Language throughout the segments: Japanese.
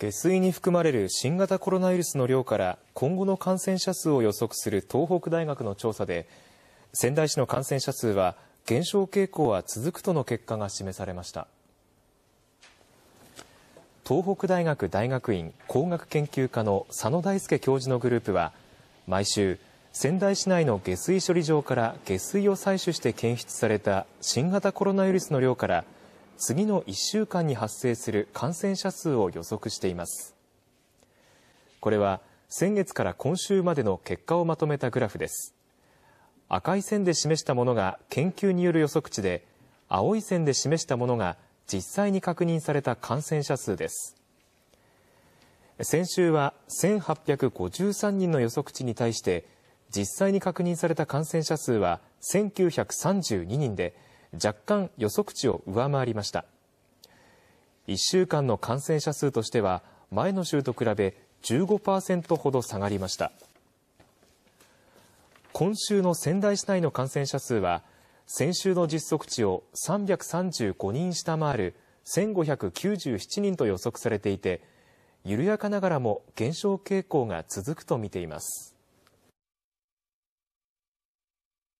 下水に含まれる新型コロナウイルスの量から今後の感染者数を予測する東北大学の調査で仙台市の感染者数は減少傾向は続くとの結果が示されました東北大学大学院工学研究科の佐野大輔教授のグループは毎週仙台市内の下水処理場から下水を採取して検出された新型コロナウイルスの量から次の1週間に発生する感染者数を予測しています。これは先月から今週までの結果をまとめたグラフです。赤い線で示したものが研究による予測値で、青い線で示したものが実際に確認された感染者数です。先週は1853人の予測値に対して、実際に確認された感染者数は1932人で、若干予測値を上回りました。1週間の感染者数としては、前の週と比べ15%ほど下がりました。今週の仙台市内の感染者数は、先週の実測値を335人下回る1597人と予測されていて、緩やかながらも減少傾向が続くと見ています。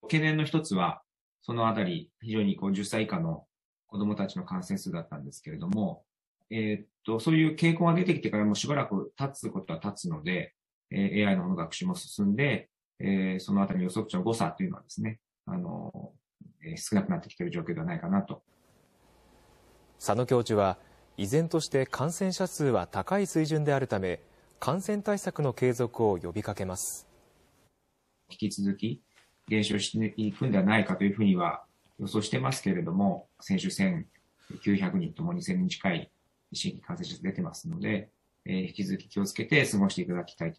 懸念の一つは、そのあたり、非常にこう10歳以下の子供たちの感染数だったんですけれども、えー、っと、そういう傾向が出てきてからもしばらく経つことは経つので、えー、AI のの学習も進んで、えー、そのあたりの予測値の誤差というのはですね、あの、えー、少なくなってきている状況ではないかなと。佐野教授は、依然として感染者数は高い水準であるため、感染対策の継続を呼びかけます。引き続き、減少していくんではないかというふうには予想してますけれども、先週1900人とも2000人近い新規感染者出てますので、えー、引き続き気をつけて過ごしていただきたい。